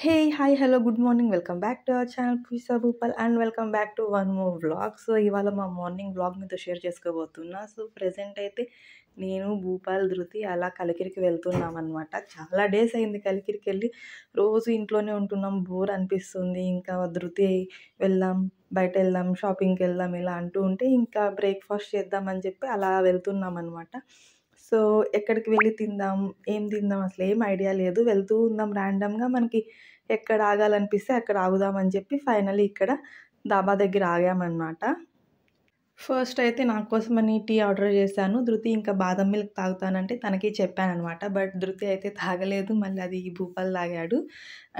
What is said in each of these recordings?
hey hi hello good morning welcome back to our channel Pooja Bhupal and welcome back to one more vlog so ఇవాళ మా morning vlog మీతో share చేసుకోబోతున్నా so present అయితే నేను భూపాల్ ధృతి అలా కలికిరికి వెళ్తున్నాం అనమాట చాలా డేస్ అయింది కలికిరికి వెళ్ళి రోజు ఇంట్లోనే ఉంటున్నాం బోర్ అనిపిస్తుంది ఇంకా ధృతి వెళ్దాం బయట వెళ్దాం షాపింగ్కి వెళ్దాం ఇలా అంటూ ఉంటే ఇంకా బ్రేక్ఫాస్ట్ చేద్దామని చెప్పి అలా వెళ్తున్నాం అనమాట సో ఎక్కడికి వెళ్ళి తిందాం ఏం తిందాం అసలు ఏం ఐడియా లేదు వెళ్తూ ఉందాం ర్యాండమ్గా మనకి ఎక్కడ ఆగాలనిపిస్తే అక్కడ ఆగుదాం అని చెప్పి ఫైనలీ ఇక్కడ దాబా దగ్గర ఆగామన్నమాట ఫస్ట్ అయితే నా అని టీ ఆర్డర్ చేశాను ధృతి ఇంకా బాదం మిల్క్ తాగుతానంటే తనకి చెప్పానమాట బట్ ధృతి అయితే తాగలేదు మళ్ళీ అది భూపాలు తాగాడు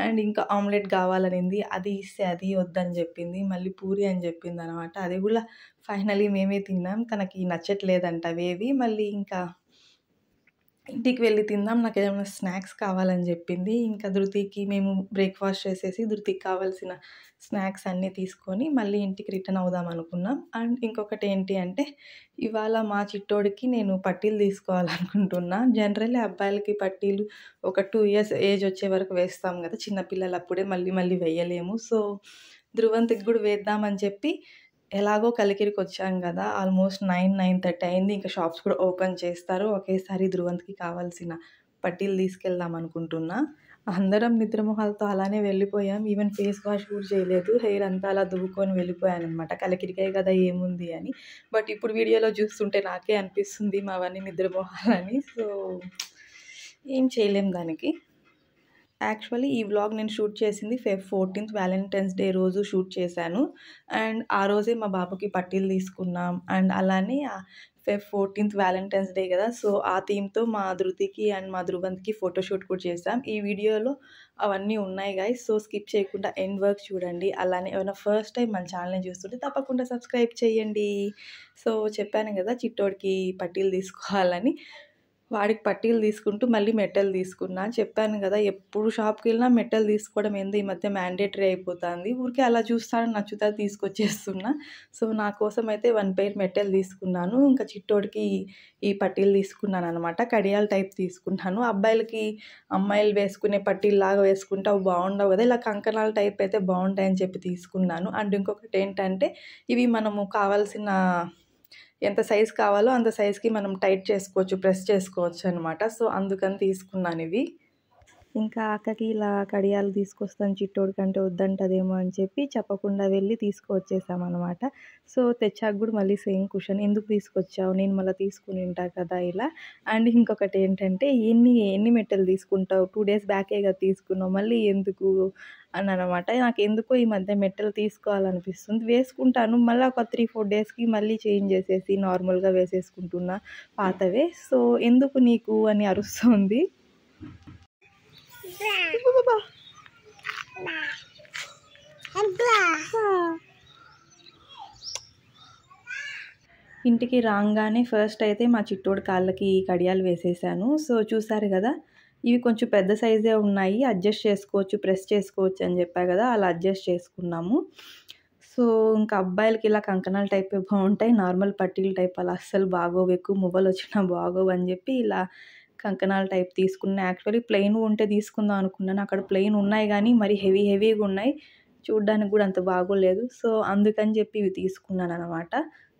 అండ్ ఇంకా ఆమ్లెట్ కావాలనింది అది ఇస్తే అది వద్దని చెప్పింది మళ్ళీ పూరి అని చెప్పింది అనమాట అది కూడా ఫైనలీ మేమే తిన్నాం తనకి నచ్చట్లేదంట వేవి మళ్ళీ ఇంకా ఇంటికి వెళ్ళి తిందాం నాకు ఏదైనా స్నాక్స్ కావాలని చెప్పింది ఇంకా ధృతికి మేము బ్రేక్ఫాస్ట్ చేసేసి ధృతికి కావాల్సిన స్నాక్స్ అన్నీ తీసుకొని మళ్ళీ ఇంటికి రిటర్న్ అవుదాం అనుకున్నాం అండ్ ఇంకొకటి ఏంటి అంటే ఇవాళ మా చిట్టోడికి నేను పట్టీలు తీసుకోవాలనుకుంటున్నా జనరల్లీ అబ్బాయిలకి పట్టీలు ఒక టూ ఇయర్స్ ఏజ్ వచ్చే వరకు వేస్తాం కదా చిన్నపిల్లలు అప్పుడే మళ్ళీ మళ్ళీ వేయలేము సో ధృవంతికి కూడా వేద్దామని చెప్పి ఎలాగో కలికిరికి వచ్చాం కదా ఆల్మోస్ట్ నైన్ నైన్ థర్టీ అయింది ఇంకా షాప్స్ కూడా ఓపెన్ చేస్తారు ఒకేసారి ధృవంత్కి కావాల్సిన పట్టీలు తీసుకెళ్దాం అనుకుంటున్నా అందరం నిద్రమొహాలతో అలానే వెళ్ళిపోయాం ఈవెన్ ఫేస్ వాష్ కూడా చేయలేదు హెయిర్ అంతా అలా దువ్వుకొని వెళ్ళిపోయాను అనమాట కలకిరికాయ కదా ఏముంది అని బట్ ఇప్పుడు వీడియోలో చూస్తుంటే నాకే అనిపిస్తుంది మావన్నీ నిద్రమొహాలని సో ఏం చేయలేం దానికి యాక్చువల్లీ ఈ వ్లాగ్ నేను షూట్ చేసింది ఫెబ్ ఫోర్టీన్త్ వ్యాలంటైన్స్ డే రోజు షూట్ చేశాను అండ్ ఆ రోజే మా బాబుకి పట్టీలు తీసుకున్నాం అండ్ అలానే ఫెబ్ ఫోర్టీన్త్ వ్యాలంటైన్స్ డే కదా సో ఆ థీమ్తో మా ధృతికి అండ్ మా ధృవంత్కి ఫోటోషూట్ కూడా చేసాం ఈ వీడియోలో అవన్నీ ఉన్నాయి గాయస్ సో స్కిప్ చేయకుండా ఎండ్ వర్క్ చూడండి అలానే ఏమైనా ఫస్ట్ టైం మన ఛానల్ని చూస్తుంటే తప్పకుండా సబ్స్క్రైబ్ చేయండి సో చెప్పాను కదా చిట్టోడికి పట్టీలు తీసుకోవాలని వాడికి పట్టీలు తీసుకుంటూ మళ్ళీ మెటల్ తీసుకున్నా చెప్పాను కదా ఎప్పుడు షాప్కి వెళ్ళినా మెటల్ తీసుకోవడం ఏంది ఈ మధ్య మ్యాండేటరీ అయిపోతుంది ఊరికే అలా చూస్తాను నచ్చుతా తీసుకొచ్చేస్తున్నా సో నా కోసం అయితే వన్ పెయిర్ మెటల్ తీసుకున్నాను ఇంకా చిట్టోడికి ఈ పట్టీలు తీసుకున్నాను అనమాట కడియాల టైప్ తీసుకున్నాను అబ్బాయిలకి అమ్మాయిలు వేసుకునే పట్టీలు లాగా వేసుకుంటే అవి బాగుండవు కదా ఇలా కంకణాల టైప్ అయితే బాగుంటాయని చెప్పి తీసుకున్నాను అండ్ ఇంకొకటి ఏంటంటే ఇవి మనము కావాల్సిన ఎంత సైజ్ కావాలో అంత సైజ్కి మనం టైట్ చేసుకోవచ్చు ప్రెస్ చేసుకోవచ్చు అనమాట సో అందుకని తీసుకున్నాను ఇవి ఇంకా అక్కకి ఇలా కడియాలు తీసుకొస్తాను చిట్టోడి కంటే వద్దంటదేమో అని చెప్పి చెప్పకుండా వెళ్ళి తీసుకువచ్చేసామన్నమాట సో తెచ్చాక కూడా మళ్ళీ సేమ్ క్వశ్చన్ ఎందుకు తీసుకొచ్చావు నేను మళ్ళీ తీసుకుని ఉంటా కదా ఇలా అండ్ ఇంకొకటి ఏంటంటే ఎన్ని ఎన్ని మెట్టలు తీసుకుంటావు టూ డేస్ బ్యాకే కదా తీసుకున్నావు మళ్ళీ ఎందుకు అని అనమాట నాకు ఎందుకో ఈ మధ్య మెట్టలు తీసుకోవాలనిపిస్తుంది వేసుకుంటాను మళ్ళీ ఒక త్రీ ఫోర్ డేస్కి మళ్ళీ చేంజ్ చేసేసి నార్మల్గా వేసేసుకుంటున్నా పాతవే సో ఎందుకు నీకు అని అరుస్తుంది ఇంటికి రాగానే ఫస్ట్ అయితే మా చిట్టోడు కాళ్ళకి కడియాలు వేసేసాను సో చూసారు కదా ఇవి కొంచెం పెద్ద సైజే ఉన్నాయి అడ్జస్ట్ చేసుకోవచ్చు ప్రెస్ చేసుకోవచ్చు అని చెప్పా కదా అలా అడ్జస్ట్ చేసుకున్నాము సో ఇంకా అబ్బాయిలకి ఇలా కంకణాల టైప్ బాగుంటాయి నార్మల్ పట్టీలు టైప్ అలా అస్సలు బాగోవు ఎక్కువ మువ్వలు వచ్చినా బాగోవు అని చెప్పి ఇలా కంకణాలు టైప్ తీసుకున్నాను యాక్చువల్లీ ప్లెయిన్ ఉంటే తీసుకుందాం అనుకున్నాను అక్కడ ప్లెయిన్ ఉన్నాయి కానీ మరి హెవీ హెవీగా ఉన్నాయి చూడ్డానికి కూడా అంత బాగోలేదు సో అందుకని చెప్పి ఇవి తీసుకున్నాను అనమాట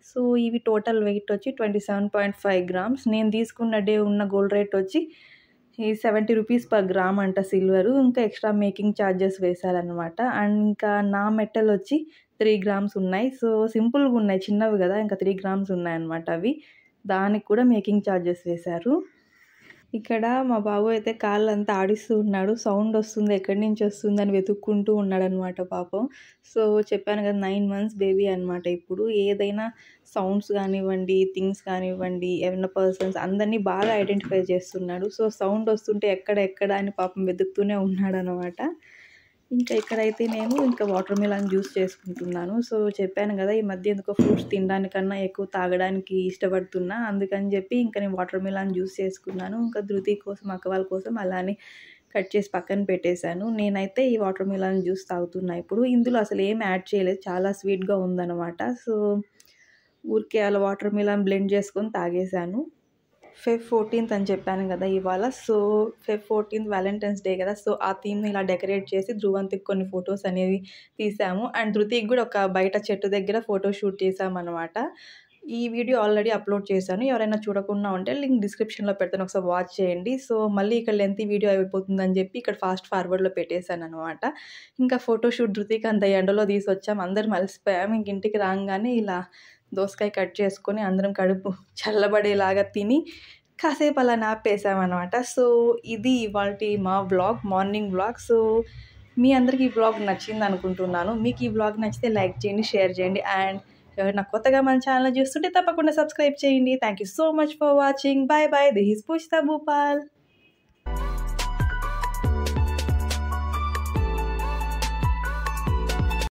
సో ఇవి టోటల్ వెయిట్ వచ్చి twenty seven point five grams నేను తీసుకున్న డే ఉన్న గోల్డ్ రేట్ వచ్చి ఈ సెవెంటీ రూపీస్ పర్ గ్రామ్ అంట సిల్వరు ఇంకా ఎక్స్ట్రా మేకింగ్ ఛార్జెస్ వేశారనమాట అండ్ ఇంకా నా మెటల్ వచ్చి త్రీ గ్రామ్స్ ఉన్నాయి సో సింపుల్గా ఉన్నాయి చిన్నవి కదా ఇంకా త్రీ గ్రామ్స్ ఉన్నాయి అనమాట అవి దానికి కూడా మేకింగ్ ఛార్జెస్ వేశారు ఇక్కడ మా బాబు అయితే కాళ్ళు అంతా ఆడిస్తూ ఉన్నాడు సౌండ్ వస్తుంది ఎక్కడి నుంచి వస్తుంది అని వెతుక్కుంటూ ఉన్నాడనమాట పాపం సో చెప్పాను కదా నైన్ మంత్స్ బేబీ అనమాట ఇప్పుడు ఏదైనా సౌండ్స్ కానివ్వండి థింగ్స్ కానివ్వండి ఏమైనా పర్సన్స్ అందరినీ బాగా ఐడెంటిఫై చేస్తున్నాడు సో సౌండ్ వస్తుంటే ఎక్కడ ఎక్కడ అని పాపం వెతుకుతూనే ఉన్నాడనమాట ఇంకా ఇక్కడైతే నేను ఇంకా వాటర్ మిలాన్ జ్యూస్ చేసుకుంటున్నాను సో చెప్పాను కదా ఈ మధ్య ఎందుకో ఫ్రూట్స్ తినడానికన్నా ఎక్కువ తాగడానికి ఇష్టపడుతున్నా అందుకని చెప్పి ఇంకా నేను వాటర్ మిలాన్ జ్యూస్ చేసుకున్నాను ఇంకా ధృతి కోసం అక్క కోసం అలానే కట్ చేసి పక్కన పెట్టేశాను నేనైతే ఈ వాటర్ మిలాన్ జ్యూస్ తాగుతున్నా ఇప్పుడు ఇందులో అసలు ఏం యాడ్ చేయలేదు చాలా స్వీట్గా ఉందన్నమాట సో ఊరికే అలా వాటర్ మిలాన్ బ్లెండ్ చేసుకొని తాగేశాను ఫిఫ్ ఫోర్టీన్త్ అని చెప్పాను కదా ఇవాళ సో ఫిఫ్ ఫోర్టీన్త్ వ్యాలంటైన్స్ డే కదా సో ఆ థీమ్ని ఇలా డెకరేట్ చేసి ధ్రువంతికి కొన్ని ఫొటోస్ అనేవి తీసాము అండ్ ధృతికి కూడా ఒక బయట చెట్టు దగ్గర ఫోటో షూట్ చేసామన్నమాట ఈ వీడియో ఆల్రెడీ అప్లోడ్ చేశాను ఎవరైనా చూడకుండా ఉంటే లింక్ డిస్క్రిప్షన్లో పెడతాను ఒకసారి వాచ్ చేయండి సో మళ్ళీ ఇక్కడ లెంత్ వీడియో అయిపోతుందని చెప్పి ఇక్కడ ఫాస్ట్ ఫార్వర్డ్లో పెట్టేశాను అనమాట ఇంకా ఫోటోషూట్ ధృతికి అంత ఎండలో తీసి వచ్చాము అందరు మలిసిపోయాము ఇంక ఇంటికి రాగానే ఇలా దోసకాయ కట్ చేసుకొని అందరం కడుపు చల్లబడేలాగా తిని కాసేపు అలా నాపేసామన్నమాట సో ఇది ఇవాళ మా బ్లాగ్ మార్నింగ్ బ్లాగ్ సో మీ అందరికీ ఈ బ్లాగ్ నచ్చింది అనుకుంటున్నాను మీకు ఈ బ్లాగ్ నచ్చితే లైక్ చేయండి షేర్ చేయండి అండ్ ఎవరైనా కొత్తగా మన ఛానల్ చూస్తుంటే తప్పకుండా సబ్స్క్రైబ్ చేయండి thank you so much for watching bye bye this Poojitha Bhupal